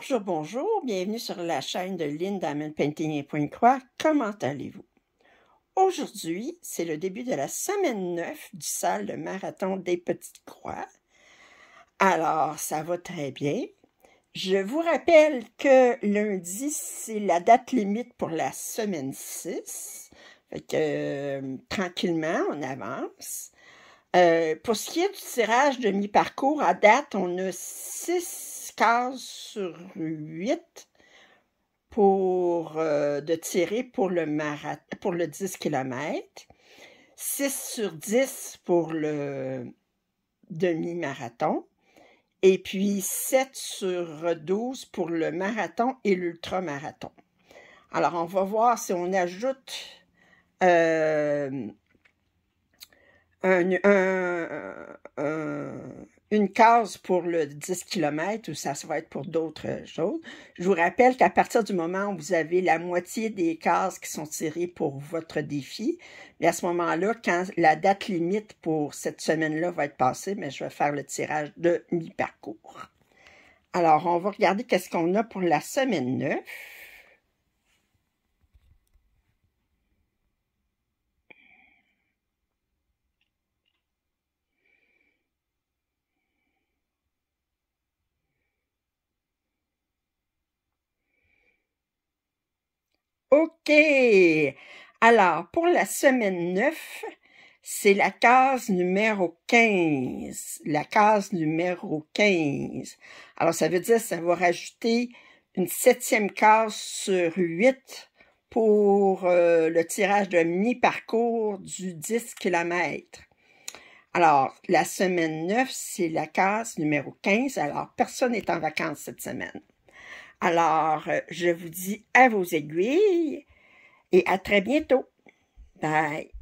Bonjour, bonjour, bienvenue sur la chaîne de Lynn Painting et Point Croix. Comment allez-vous? Aujourd'hui, c'est le début de la semaine 9 du salle de marathon des Petites Croix. Alors, ça va très bien. Je vous rappelle que lundi, c'est la date limite pour la semaine 6. Fait que euh, tranquillement, on avance. Euh, pour ce qui est du tirage de mi-parcours, à date, on a 6 15 sur 8 pour, euh, de tirer pour le, pour le 10 km, 6 sur 10 pour le demi-marathon, et puis 7 sur 12 pour le marathon et l'ultra-marathon. Alors, on va voir si on ajoute euh, un, une case pour le 10 km ou ça, ça va être pour d'autres choses. Je vous rappelle qu'à partir du moment où vous avez la moitié des cases qui sont tirées pour votre défi, à ce moment-là, quand la date limite pour cette semaine-là va être passée, mais je vais faire le tirage de mi-parcours. Alors, on va regarder qu'est-ce qu'on a pour la semaine 9. OK. Alors, pour la semaine 9, c'est la case numéro 15. La case numéro 15. Alors, ça veut dire que ça va rajouter une septième case sur 8 pour euh, le tirage de mi-parcours du 10 km. Alors, la semaine 9, c'est la case numéro 15. Alors, personne n'est en vacances cette semaine. Alors, euh, je vous dis à vos aiguilles et à très bientôt. Bye.